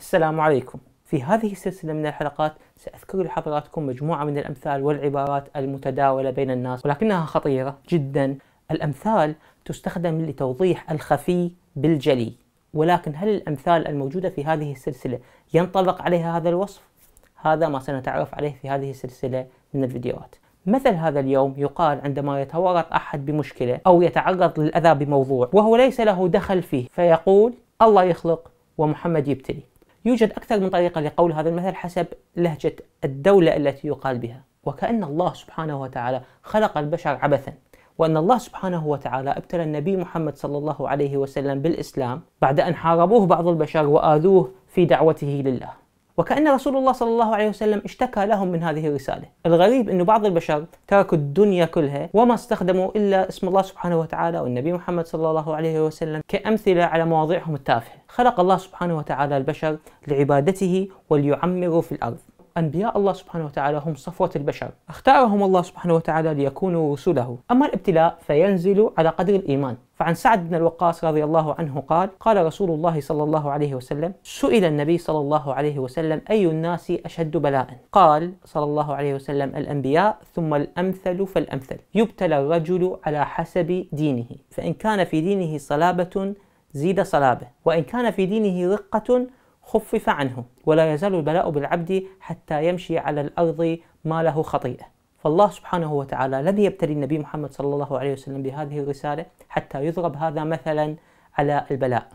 السلام عليكم في هذه السلسلة من الحلقات سأذكر لحضراتكم مجموعة من الأمثال والعبارات المتداولة بين الناس ولكنها خطيرة جدا الأمثال تستخدم لتوضيح الخفي بالجلي ولكن هل الأمثال الموجودة في هذه السلسلة ينطبق عليها هذا الوصف؟ هذا ما سنتعرف عليه في هذه السلسلة من الفيديوهات مثل هذا اليوم يقال عندما يتورط أحد بمشكلة أو يتعرض للأذى بموضوع وهو ليس له دخل فيه فيقول الله يخلق ومحمد يبتلي يوجد أكثر من طريقة لقول هذا المثل حسب لهجة الدولة التي يقال بها وكأن الله سبحانه وتعالى خلق البشر عبثا وأن الله سبحانه وتعالى ابتلى النبي محمد صلى الله عليه وسلم بالإسلام بعد أن حاربوه بعض البشر وآذوه في دعوته لله وكأن رسول الله صلى الله عليه وسلم اشتكى لهم من هذه الرسالة الغريب أن بعض البشر تركوا الدنيا كلها وما استخدموا إلا اسم الله سبحانه وتعالى والنبي محمد صلى الله عليه وسلم كأمثلة على مواضيعهم التافهة خلق الله سبحانه وتعالى البشر لعبادته وليعمروا في الأرض أنبياء الله سبحانه وتعالى هم صفوة البشر اختارهم الله سبحانه وتعالى ليكونوا رسله أما الابتلاء فينزل على قدر الإيمان فعن سعد بن الوقاص رضي الله عنه قال قال رسول الله صلى الله عليه وسلم سئل النبي صلى الله عليه وسلم أي الناس أشد بلاء قال صلى الله عليه وسلم الأنبياء ثم الأمثل فالأمثل يبتلى الرجل على حسب دينه فإن كان في دينه صلابة زيد صلابه وإن كان في دينه رقة خفف عنه ولا يزال البلاء بالعبد حتى يمشي على الأرض ما له خطيئة فالله سبحانه وتعالى لم يبتلي النبي محمد صلى الله عليه وسلم بهذه الرسالة حتى يضرب هذا مثلا على البلاء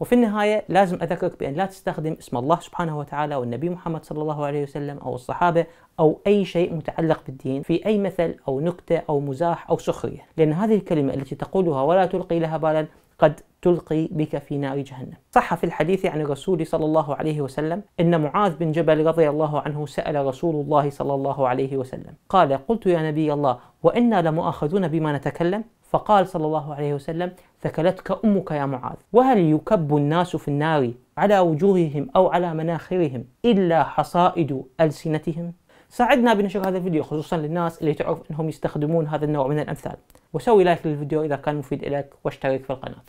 وفي النهاية لازم أذكرك بأن لا تستخدم اسم الله سبحانه وتعالى والنبي محمد صلى الله عليه وسلم أو الصحابة أو أي شيء متعلق بالدين في أي مثل أو نكتة أو مزاح أو سخرية لأن هذه الكلمة التي تقولها ولا تلقي لها بالا قد تلقي بك في نار جهنم. صح في الحديث عن الرسول صلى الله عليه وسلم ان معاذ بن جبل رضي الله عنه سال رسول الله صلى الله عليه وسلم، قال: قلت يا نبي الله وانا لمؤاخذون بما نتكلم؟ فقال صلى الله عليه وسلم: ثكلتك امك يا معاذ، وهل يكب الناس في النار على وجوههم او على مناخرهم الا حصائد السنتهم؟ ساعدنا بنشر هذا الفيديو خصوصا للناس اللي تعرف انهم يستخدمون هذا النوع من الامثال، وسوي لايك للفيديو اذا كان مفيد لك واشترك في القناه.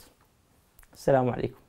السلام عليكم